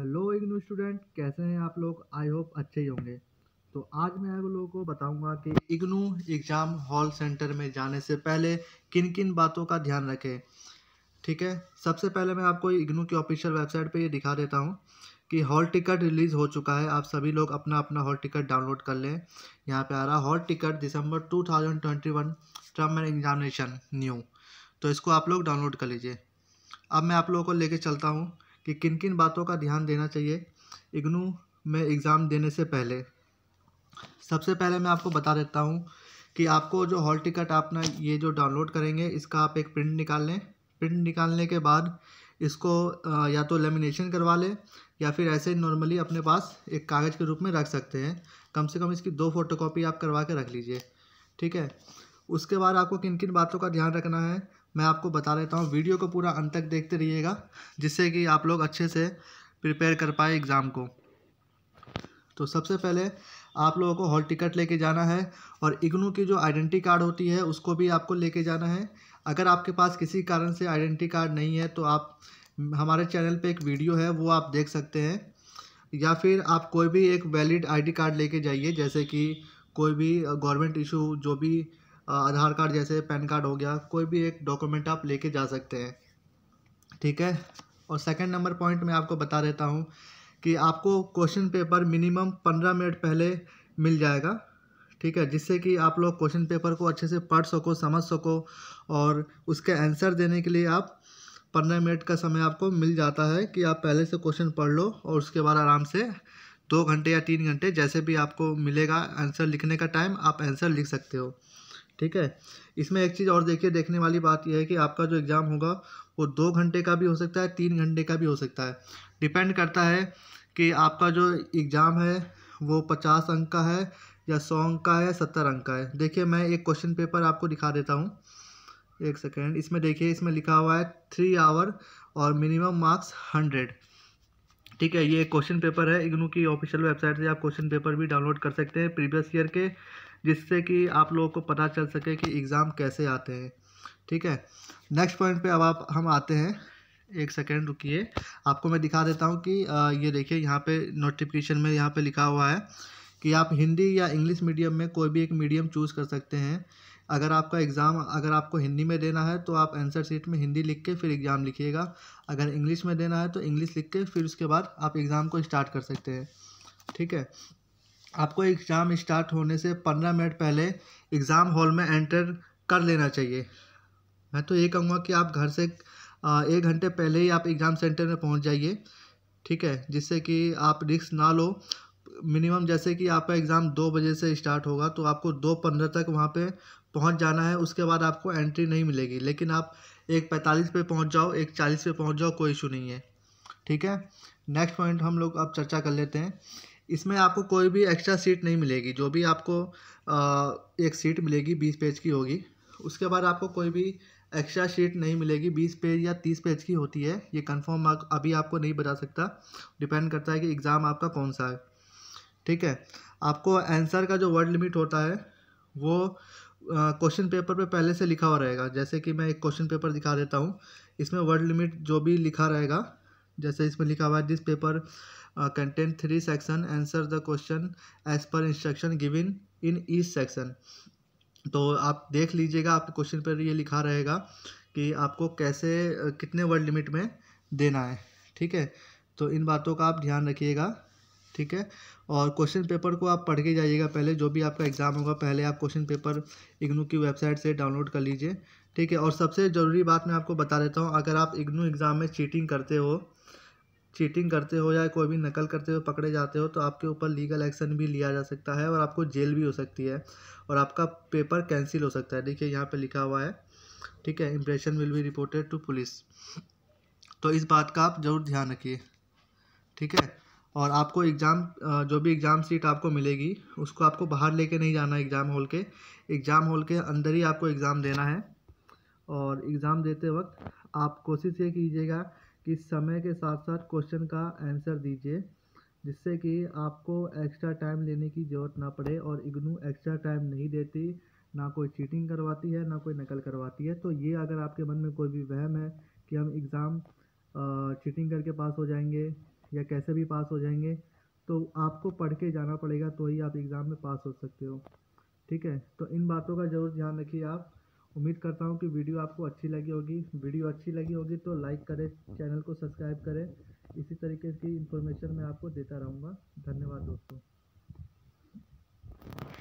hello IGNOU student कैसे हैं आप लोग आई होप अच्छे ही होंगे तो आज मैं आप लोगों को बताऊंगा कि इग्नू एग्ज़ाम हॉल सेंटर में जाने से पहले किन किन बातों का ध्यान रखें ठीक है सबसे पहले मैं आपको इग्नू की ऑफिशियल वेबसाइट पे ये दिखा देता हूँ कि हॉल टिकट रिलीज़ हो चुका है आप सभी लोग अपना अपना हॉल टिकट डाउनलोड कर लें यहाँ पर आ रहा हॉल टिकट दिसंबर to term end examination new तो इसको आप लोग डाउनलोड कर लीजिए अब मैं आप लोगों को लेके चलता हूँ कि किन किन बातों का ध्यान देना चाहिए इग्नू में एग्ज़ाम देने से पहले सबसे पहले मैं आपको बता देता हूँ कि आपको जो हॉल टिकट आप ना ये जो डाउनलोड करेंगे इसका आप एक प्रिंट निकाल लें प्रिंट निकालने के बाद इसको या तो लेमिनेशन करवा लें या फिर ऐसे नॉर्मली अपने पास एक कागज़ के रूप में रख सकते हैं कम से कम इसकी दो फोटोकॉपी आप करवा के रख लीजिए ठीक है उसके बाद आपको किन किन बातों का ध्यान रखना है मैं आपको बता देता हूँ वीडियो को पूरा अंत तक देखते रहिएगा जिससे कि आप लोग अच्छे से प्रिपेयर कर पाए एग्ज़ाम को तो सबसे पहले आप लोगों को हॉल टिकट लेके जाना है और इग्नू की जो आइडेंटी कार्ड होती है उसको भी आपको लेके जाना है अगर आपके पास किसी कारण से आइडेंटी कार्ड नहीं है तो आप हमारे चैनल पे एक वीडियो है वो आप देख सकते हैं या फिर आप कोई भी एक वैलिड आईडी कार्ड लेके जाइए जैसे कि कोई भी गवर्नमेंट इशू जो भी आधार कार्ड जैसे पैन कार्ड हो गया कोई भी एक डॉक्यूमेंट आप लेके जा सकते हैं ठीक है और सेकंड नंबर पॉइंट मैं आपको बता देता हूँ कि आपको क्वेश्चन पेपर मिनिमम पंद्रह मिनट पहले मिल जाएगा ठीक है जिससे कि आप लोग क्वेश्चन पेपर को अच्छे से पढ़ सको समझ सको और उसके आंसर देने के लिए आप पंद्रह मिनट का समय आपको मिल जाता है कि आप पहले से क्वेश्चन पढ़ लो और उसके बाद आराम से दो घंटे या तीन घंटे जैसे भी आपको मिलेगा आंसर लिखने का टाइम आप आंसर लिख सकते हो ठीक है इसमें एक चीज़ और देखिए देखने वाली बात यह है कि आपका जो एग्ज़ाम होगा वो दो घंटे का भी हो सकता है तीन घंटे का भी हो सकता है डिपेंड करता है कि आपका जो एग्ज़ाम है वो पचास अंक का है या सौ अंक का है सत्तर अंक का है देखिए मैं एक क्वेश्चन पेपर आपको दिखा देता हूँ एक सेकेंड इसमें देखिए इसमें लिखा हुआ है थ्री आवर और मिनिमम मार्क्स हंड्रेड ठीक है ये क्वेश्चन पेपर है इग्नू की ऑफिशियल वेबसाइट से आप क्वेश्चन पेपर भी डाउनलोड कर सकते हैं प्रीवियस ईयर के जिससे कि आप लोगों को पता चल सके कि एग्ज़ाम कैसे आते हैं ठीक है नेक्स्ट पॉइंट पे अब आप हम आते हैं एक सेकेंड रुकिए आपको मैं दिखा देता हूँ कि ये देखिए यहाँ पे नोटिफिकेशन में यहाँ पे लिखा हुआ है कि आप हिंदी या इंग्लिश मीडियम में कोई भी एक मीडियम चूज़ कर सकते हैं अगर आपका एग्ज़ाम अगर आपको हिंदी में देना है तो आप आंसर शीट में हिंदी लिख के फिर एग्ज़ाम लिखिएगा अगर इंग्लिश में देना है तो इंग्लिश लिख के फिर उसके बाद आप एग्ज़ाम को स्टार्ट कर सकते हैं ठीक है आपको एग्ज़ाम स्टार्ट होने से पंद्रह मिनट पहले एग्ज़ाम हॉल में एंटर कर लेना चाहिए मैं तो ये कहूँगा कि आप घर से एक घंटे पहले ही आप एग्ज़ाम सेंटर में पहुँच जाइए ठीक है जिससे कि आप रिक्स ना लो मिनिमम जैसे कि आपका एग्ज़ाम दो बजे से स्टार्ट होगा तो आपको दो पंद्रह तक वहाँ पे पहुँच जाना है उसके बाद आपको एंट्री नहीं मिलेगी लेकिन आप एक पैंतालीस पे पहुँच जाओ एक चालीस पे पहुँच जाओ कोई इशू नहीं है ठीक है नेक्स्ट पॉइंट हम लोग अब चर्चा कर लेते हैं इसमें आपको कोई भी एक्स्ट्रा सीट नहीं मिलेगी जो भी आपको एक सीट मिलेगी बीस पेज की होगी उसके बाद आपको कोई भी एक्स्ट्रा सीट नहीं मिलेगी बीस पेज या तीस पेज की होती है ये कंफर्म अभी आपको नहीं बता सकता डिपेंड करता है कि एग्ज़ाम आपका कौन सा है ठीक है आपको आंसर का जो वर्ड लिमिट होता है वो क्वेश्चन पेपर पे पहले से लिखा हुआ रहेगा जैसे कि मैं एक क्वेश्चन पेपर दिखा देता हूँ इसमें वर्ड लिमिट जो भी लिखा रहेगा जैसे इसमें लिखा हुआ है this paper content three section answer the question as per instruction given in each section तो आप देख लीजिएगा आपके क्वेश्चन पर ये लिखा रहेगा कि आपको कैसे uh, कितने वर्ड लिमिट में देना है ठीक है तो इन बातों का आप ध्यान रखिएगा ठीक है और क्वेश्चन पेपर को आप पढ़ के जाइएगा पहले जो भी आपका एग्ज़ाम होगा पहले आप क्वेश्चन पेपर इग्नू की वेबसाइट से डाउनलोड कर लीजिए ठीक है और सबसे ज़रूरी बात मैं आपको बता देता हूँ अगर आप इग्नू एग्ज़ाम में चीटिंग करते हो चीटिंग करते हो या कोई भी नकल करते हो पकड़े जाते हो तो आपके ऊपर लीगल एक्शन भी लिया जा सकता है और आपको जेल भी हो सकती है और आपका पेपर कैंसिल हो सकता है देखिए यहाँ पर लिखा हुआ है ठीक है impression will be reported to police तो इस बात का आप ज़रूर ध्यान रखिए ठीक है और आपको एग्ज़ाम जो भी एग्ज़ाम सीट आपको मिलेगी उसको आपको बाहर लेके नहीं जाना एग्ज़ाम हॉल के एग्ज़ाम हॉल के अंदर ही आपको एग्ज़ाम देना है और एग्ज़ाम देते वक्त आप कोशिश ये कीजिएगा कि समय के साथ साथ क्वेश्चन का आंसर दीजिए जिससे कि आपको एक्स्ट्रा टाइम लेने की ज़रूरत ना पड़े और इग्नू एक्स्ट्रा टाइम नहीं देती ना कोई चीटिंग करवाती है ना कोई नकल करवाती है तो ये अगर आपके मन में कोई भी वहम है कि हम एग्ज़ाम चीटिंग करके पास हो जाएंगे या कैसे भी पास हो जाएंगे तो आपको पढ़ के जाना पड़ेगा तो ही आप एग्ज़ाम में पास हो सकते हो ठीक है तो इन बातों का ज़रूर ध्यान रखिए आप उम्मीद करता हूँ कि वीडियो आपको अच्छी लगी होगी वीडियो अच्छी लगी होगी तो लाइक करें चैनल को सब्सक्राइब करें इसी तरीके की इन्फॉर्मेशन मैं आपको देता रहूँगा धन्यवाद दोस्तों